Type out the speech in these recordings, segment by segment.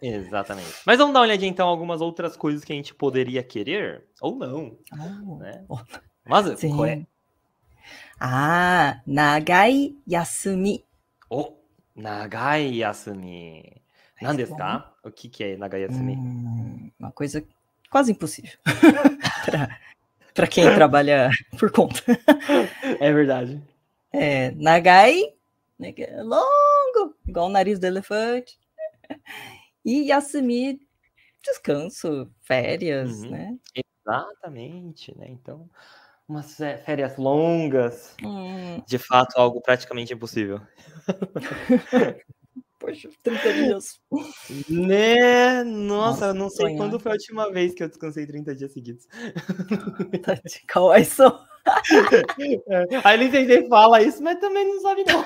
Exatamente. Mas vamos dar uma olhadinha então algumas outras coisas que a gente poderia querer ou não. Oh. Né? Oh. Mas Sim. qual é? Ah, nagai yasumi. Oh, nagai yasumi. Nada está? O que que é nagai yasumi? Hum, uma coisa quase impossível. para quem trabalha por conta. É verdade. É, nagai, né, é longo, igual o nariz do elefante e assumir descanso, férias, uhum. né? Exatamente, né? Então, umas férias longas, hum. de fato, algo praticamente impossível. Poxa, 30 dias. Né? Nossa, Nossa não sei sonhar. quando foi a última vez que eu descansei 30 dias seguidos. Tá de é só. É. Aí ele entender fala isso, mas também não sabe não.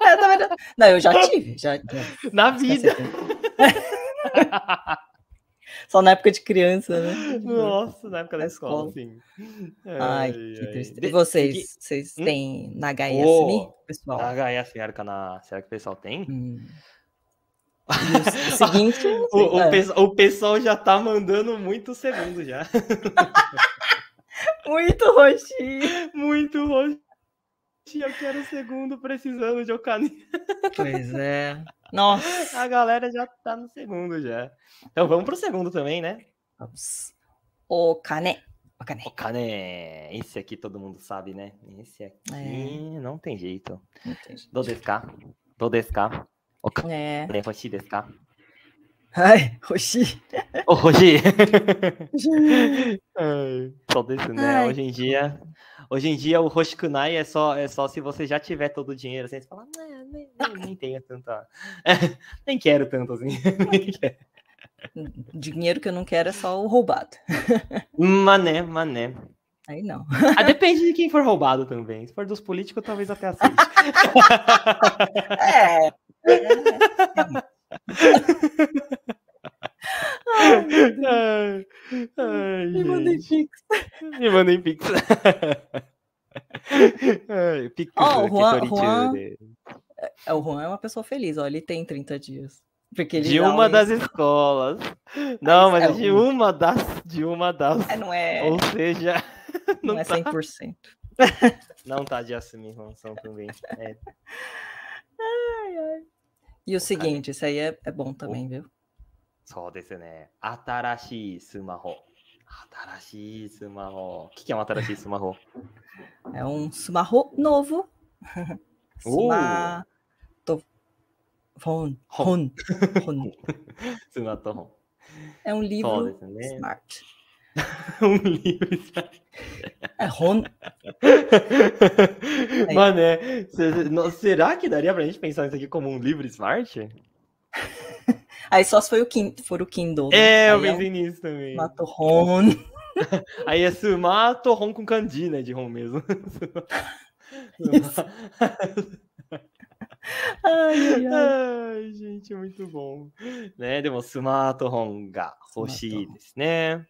Eu é, não. não eu já tive, já. Na vida. Só na época de criança, né? Nossa, na época da, da escola, escola, sim. Ai, ai que tristeza. E vocês, vocês hum? têm na HSM, oh, pessoal? Na HSM, é na... será que o pessoal tem? Hum. O seguinte. o, o, é. pe o, pessoal já tá mandando muito segundo já. muito roxinho. Muito roxinho eu quero o segundo precisando de Ocaninho. Pois é. Nossa. A galera já tá no segundo já. Então vamos pro segundo também, né? Vamos. Okane. Okane. cané Esse aqui todo mundo sabe, né? Esse aqui é. não tem jeito. Não tem jeito. É ai はい、欲しい。お、欲しい。Ai, só desse, né? Ai. Hoje em dia, hoje em dia o Hoshikunai é só é só se você já tiver todo o dinheiro, assim, você fala, não ah, nem, nem, nem tenho tanta, nem quero tanto assim. Dinheiro que eu não quero é só o roubado. Hum, mané, mané. Aí não. Ah, depende de quem for roubado também. Se for dos políticos, talvez até aceite. É. é, é, é. é ai, ai, Me mandem pix. Me mandem pix. ai, pix oh, o é Juan, Juan... É, o Juan é uma pessoa feliz, ó, ele tem 30 dias. Porque de uma um... das escolas. Não, mas é de um... uma das. De uma das. É, não é... Ou seja. Não, não é 100%. Tá... não tá de assumir, Juan, são também. É. Ai, ai. E o seguinte, isso aí é, é bom também, viu? Só desse, né? Atarashi Sumaho. Atarashi Sumaho. O que é um Atarashi Sumaho? É um Sumaho novo. Suma. Uh! To. Hon. Hon. Hon. É um livro né? smart. um livro smart. É Ron. Mano, é, será que daria pra gente pensar isso aqui como um livro smart? Aí só se foi o Kim, for o Kindle. Né? É, eu é pensei é nisso também. Mato Ron. Aí é Mato Ron com Candi, né? De Ron mesmo. ai, ai, ai, gente, muito bom. Né? Deu uma Ron ga Hoshi, né?